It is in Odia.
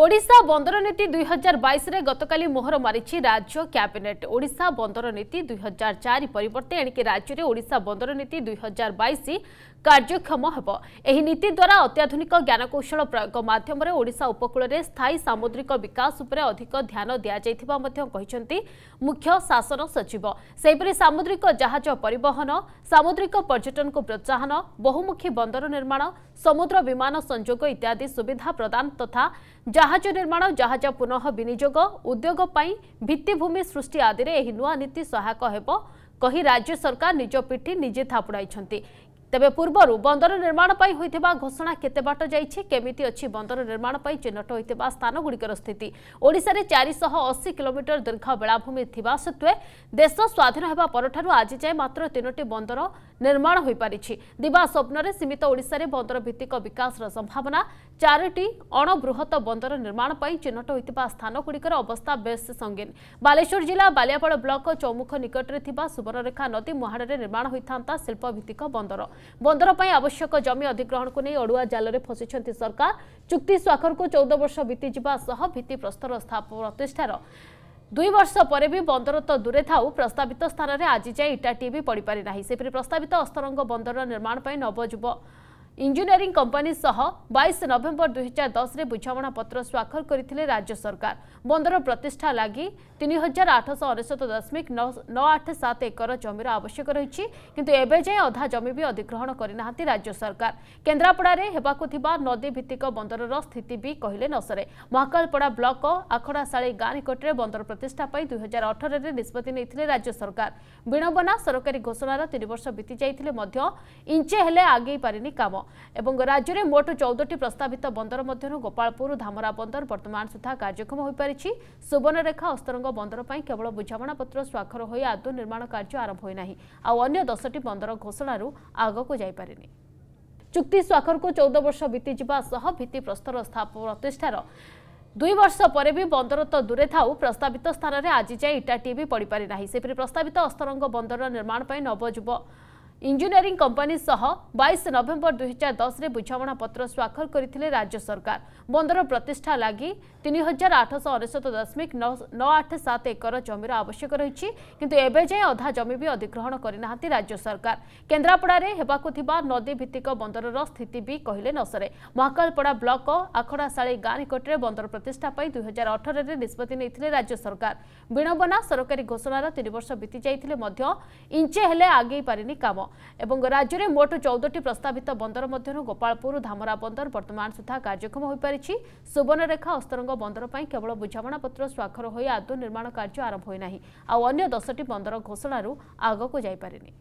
ଓଡ଼ିଶା ବନ୍ଦର ନୀତି ଦୁଇ ହଜାର ବାଇଶରେ ଗତକାଲି ମୋହର ମାରିଛି ରାଜ୍ୟ କ୍ୟାବିନେଟ୍ ଓଡ଼ିଶା ବନ୍ଦର ନୀତି ଦୁଇ ହଜାର ଚାରି ପରିବର୍ତ୍ତେ ଏଣିକି ରାଜ୍ୟରେ ଓଡ଼ିଶା ବନ୍ଦର ନୀତି ଦୁଇ ହଜାର ବାଇଶ କାର୍ଯ୍ୟକ୍ଷମ ହେବ ଏହି ନୀତି ଦ୍ୱାରା ଅତ୍ୟାଧୁନିକ ଜ୍ଞାନକୌଶଳ ପ୍ରୟୋଗ ମାଧ୍ୟମରେ ଓଡ଼ିଶା ଉପକୂଳରେ ସ୍ଥାୟୀ ସାମୁଦ୍ରିକ ବିକାଶ ଉପରେ ଅଧିକ ଧ୍ୟାନ ଦିଆଯାଇଥିବା ମଧ୍ୟ କହିଛନ୍ତି ମୁଖ୍ୟ ଶାସନ ସଚିବ ସେହିପରି ସାମୁଦ୍ରିକ ଜାହାଜ ପରିବହନ ସାମୁଦ୍ରିକ ପର୍ଯ୍ୟଟନକୁ ପ୍ରୋତ୍ସାହନ ବହୁମୁଖୀ ବନ୍ଦର ନିର୍ମାଣ ସମୁଦ୍ର ବିମାନ ସଂଯୋଗ ଇତ୍ୟାଦି ସୁବିଧା ପ୍ରଦାନ ତଥା ଜାହାଜ ନିର୍ମାଣ ଜାହାଜ ପୁନଃ ବିନିଯୋଗ ଉଦ୍ୟୋଗ ପାଇଁ ଭିତ୍ତିଭୂମି ସୃଷ୍ଟି ଆଦିରେ ଏହି ନୂଆ ନୀତି ସହାୟକ ହେବ କହି ରାଜ୍ୟ ସରକାର ନିଜ ପିଠି ନିଜେ ଥାପୁଡ଼ାଇଛନ୍ତି ତେବେ ପୂର୍ବରୁ ବନ୍ଦର ନିର୍ମାଣ ପାଇଁ ହୋଇଥିବା ଘୋଷଣା କେତେ ବାଟ ଯାଇଛି କେମିତି ଅଛି ବନ୍ଦର ନିର୍ମାଣ ପାଇଁ ଚିହ୍ନଟ ହୋଇଥିବା ସ୍ଥାନଗୁଡ଼ିକର ସ୍ଥିତି ଓଡ଼ିଶାରେ ଚାରିଶହ ଅଶୀ କିଲୋମିଟର ଦୀର୍ଘ ବେଳାଭୂମି ଥିବା ସତ୍ତ୍ୱେ ଦେଶ ସ୍ୱାଧୀନ ହେବା ପରଠାରୁ ଆଜି ଯାଏଁ ମାତ୍ର ତିନୋଟି ବନ୍ଦର ନିର୍ମାଣ ହୋଇପାରିଛି ଦିବା ସ୍ୱପ୍ନରେ ସୀମିତ ଓଡ଼ିଶାରେ ବନ୍ଦର ଭିତ୍ତିକ ବିକାଶର ସମ୍ଭାବନା ଚାରିଟି ଅଣବୃହତ ବନ୍ଦର ନିର୍ମାଣ ପାଇଁ ଚିହ୍ନଟ ହୋଇଥିବା ସ୍ଥାନଗୁଡ଼ିକର ଅବସ୍ଥା ବେଶ୍ ସଙ୍ଗୀନ ବାଲେଶ୍ୱର ଜିଲ୍ଲା ବାଲିଆପାଳ ବ୍ଲକ ଚୌମୁଖ ନିକଟରେ ଥିବା ସୁବର୍ଣ୍ଣରେଖା ନଦୀ ମୁହାଣରେ ନିର୍ମାଣ ହୋଇଥାନ୍ତା ଶିଳ୍ପଭିତ୍ତିକ ବନ୍ଦର ବନ୍ଦର ପାଇଁ ଆବଶ୍ୟକ ଜମି ଅଧିଗ୍ରହଣକୁ ନେଇ ଅଡୁଆ ଜାଲରେ ଫସିଛନ୍ତି ସରକାର ଚୁକ୍ତି ସ୍ୱାକ୍ଷରକୁ ଚଉଦ ବର୍ଷ ବିତିଯିବା ସହ ଭିତ୍ତିପ୍ରସ୍ତର ପ୍ରତିଷ୍ଠାର ଦୁଇ ବର୍ଷ ପରେ ବି ବନ୍ଦର ତ ଦୂରେ ଥାଉ ପ୍ରସ୍ତାବିତ ସ୍ଥାନରେ ଆଜି ଯାଏ ଇଟାଟିଏ ବି ପଡ଼ିପାରି ନାହିଁ ସେପରି ପ୍ରସ୍ତାବିତ ଅସ୍ତରଙ୍ଗ ବନ୍ଦରର ନିର୍ମାଣ ପାଇଁ ନବଯୁବ ইঞ্জিনিয়ারিং কোম্পানি সহ বাইশ নভেম্বর দুই হাজার দশরে বুঝামণাপত্র স্বাক্ষর করে রাজ্য সরকার বন্দর প্রতিষ্ঠা লাগি তিন হাজার আটশ অনেশত দশমিক নয় আট সাত একর জমির আবশ্যক রয়েছে কিন্তু এবে যায় অধা জমি বি অধিগ্রহণ করে না রাজ্য সরকার কেন্দ্রাপড়ার হওয়া নদী ভিত্তিক বন্দরর স্থিতি বি কহিলে নসরে মহাকালপড়া ব্লক আখড়াশাড়ি গাঁ নিকটে বন্দর প্রতিষ্ঠা পাই দুই হাজার অঠরের নিষ্পতি নিয়ে রাজ্য সরকার বিড়ম্বনা সরকারি ঘোষণার তিন বর্ষ বিতি যাই ইঞ্চে হলে আগেই পারিনি কাম ଏବଂ ରାଜ୍ୟରେ ମୋଟ ଚଉଦଟି ପ୍ରସ୍ତାବିତ ବନ୍ଦର ମଧ୍ୟରୁ ଗୋପାଳପୁର ଧାମରା ବନ୍ଦର ବର୍ତ୍ତମାନ ସୁଦ୍ଧା କାର୍ଯ୍ୟକ୍ଷମ ହୋଇପାରିଛି ସୁବର୍ଣ୍ଣରେଖା ଅସ୍ତରଙ୍ଗ ବନ୍ଦର ପାଇଁ କେବଳ ବୁଝାମଣାପତ୍ର ସ୍ୱାକ୍ଷର ହୋଇ ଆଦୌ ନିର୍ମାଣ କାର୍ଯ୍ୟ ଆରମ୍ଭ ହୋଇନାହିଁ ଆଉ ଅନ୍ୟ ଦଶଟି ବନ୍ଦର ଘୋଷଣାରୁ ଆଗକୁ ଯାଇପାରିନି ଚୁକ୍ତି ସ୍ୱାକ୍ଷରକୁ ଚଉଦ ବର୍ଷ ବିତିଯିବା ସହ ଭିତ୍ତିପ୍ରସ୍ତର ପ୍ରତିଷ୍ଠାର ଦୁଇ ବର୍ଷ ପରେ ବି ବନ୍ଦର ତ ଦୂରେ ଥାଉ ପ୍ରସ୍ତାବିତ ସ୍ଥାନରେ ଆଜି ଯାଏ ଇଟାଟିଏ ବି ପଡ଼ିପାରି ନାହିଁ ସେପରି ପ୍ରସ୍ତାବିତ ଅସ୍ତରଙ୍ଗ ବନ୍ଦରର ନିର୍ମାଣ ପାଇଁ ନବଯୁବ ইঞ্জিনিয়ারিং কম্পানি সহ বাইশ নভেম্বর দুই হাজার দশে বুঝামণাপত্র স্বাক্ষর করে রাজ্য সরকার বন্দর প্রতিষ্ঠা লাগি তিন হাজার আটশো অনেশত দশমিক ন আঠ সাত একর জমির আবশ্যক রয়েছে কিন্তু এবে যায় অধা জমি বি অধিগ্রহণ করে না রাজ্য সরকার কেন্দ্রাপড়ার হওয়া নদী ভিত্তিক বন্দরর স্থিতি বি কহিলে নসরে মহাকালপড়া ব্লক আখড়াশাড়ি গাঁ নিকটে বন্দর প্রতিষ্ঠা পাই দুই হাজার অঠরের নিষ্পতি নিয়ে রাজ্য সরকার বিড়ম্বনা সরকারি ঘোষণার তিন বর্ষ বিতি যাই ইঞ্চে হলে আগেই পারিনি কাম ଏବଂ ରାଜ୍ୟରେ ମୋଟ ଚଉଦଟି ପ୍ରସ୍ତାବିତ ବନ୍ଦର ମଧ୍ୟରୁ ଗୋପାଳପୁର ଧାମରା ବନ୍ଦର ବର୍ତ୍ତମାନ ସୁଦ୍ଧା କାର୍ଯ୍ୟକ୍ଷମ ହୋଇପାରିଛି ସୁବର୍ଣ୍ଣରେଖା ଅସ୍ତରଙ୍ଗ ବନ୍ଦର ପାଇଁ କେବଳ ବୁଝାମଣାପତ୍ର ସ୍ୱାକ୍ଷର ହୋଇ ଆଦୌ ନିର୍ମାଣ କାର୍ଯ୍ୟ ଆରମ୍ଭ ହୋଇନାହିଁ ଆଉ ଅନ୍ୟ ଦଶଟି ବନ୍ଦର ଘୋଷଣାରୁ ଆଗକୁ ଯାଇପାରିନି